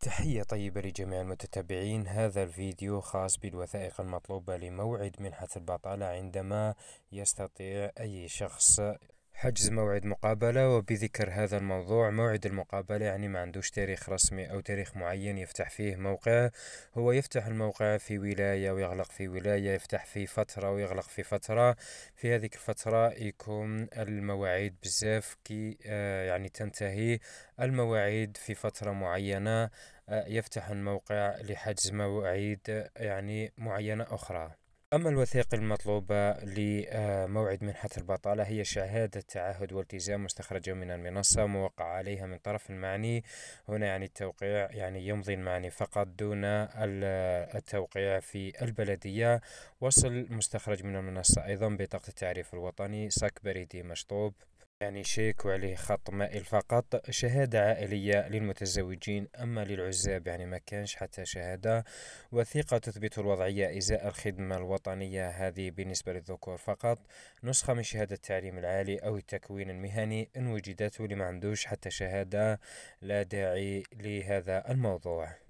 تحية طيبة لجميع المتتبعين هذا الفيديو خاص بالوثائق المطلوبة لموعد منحة البطالة عندما يستطيع أي شخص حجز موعد مقابلة وبذكر هذا الموضوع موعد المقابلة يعني ما عندوش تاريخ رسمي أو تاريخ معين يفتح فيه موقع هو يفتح الموقع في ولاية ويغلق في ولاية يفتح في فترة ويغلق في فترة في هذه الفترة يكون المواعيد بزاف كي آه، يعني تنتهي المواعيد في فترة معينة آه، يفتح الموقع لحجز مواعيد آه، يعني معينة أخرى أما الوثيقة المطلوبة لموعد آه، منحة البطالة هي شهادة تعهد والتزام مستخرجة من المنصة موقع عليها من طرف المعني هنا يعني التوقيع يعني يمضي المعني فقط دون آه، التوقيع في البلدية وصل مستخرج من المنصة أيضا بطاقة التعريف الوطني بريدي مشطوب يعني شيك وعليه خط مائل فقط شهادة عائلية للمتزوجين أما للعزاب يعني ما كانش حتى شهادة وثيقة تثبت الوضعية إزاء الخدمة الوطنية هذه بالنسبة للذكور فقط نسخة من شهادة التعليم العالي أو التكوين المهني إن وجدت واللي ما عندوش حتى شهادة لا داعي لهذا الموضوع